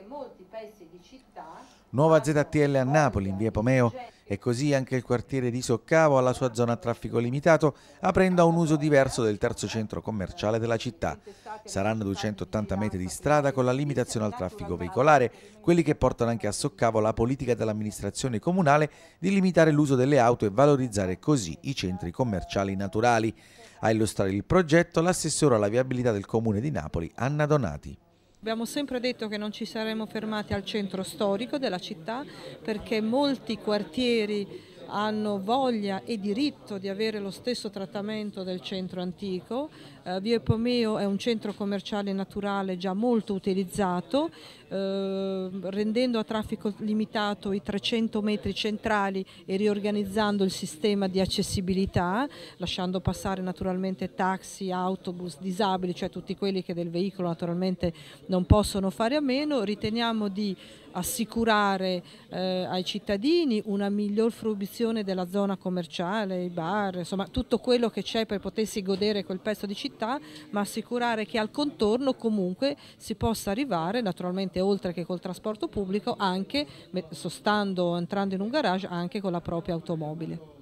che molti pezzi di città... Nuova ZTL a Napoli, in via Pomeo, e così anche il quartiere di Soccavo alla sua zona a traffico limitato, aprendo a un uso diverso del terzo centro commerciale della città. Saranno 280 metri di strada con la limitazione al traffico veicolare, quelli che portano anche a Soccavo la politica dell'amministrazione comunale di limitare l'uso delle auto e valorizzare così i centri commerciali naturali. A illustrare il progetto l'assessore alla viabilità del comune di Napoli, Anna Donati. Abbiamo sempre detto che non ci saremmo fermati al centro storico della città perché molti quartieri hanno voglia e diritto di avere lo stesso trattamento del centro antico. Eh, Via Pomeo è un centro commerciale naturale già molto utilizzato, eh, rendendo a traffico limitato i 300 metri centrali e riorganizzando il sistema di accessibilità, lasciando passare naturalmente taxi, autobus, disabili, cioè tutti quelli che del veicolo naturalmente non possono fare a meno. Riteniamo di assicurare eh, ai cittadini una miglior fruizione valorizzazione della zona commerciale, i bar, insomma tutto quello che c'è per potersi godere quel pezzo di città, ma assicurare che al contorno comunque si possa arrivare, naturalmente oltre che col trasporto pubblico, anche sostando, entrando in un garage, anche con la propria automobile.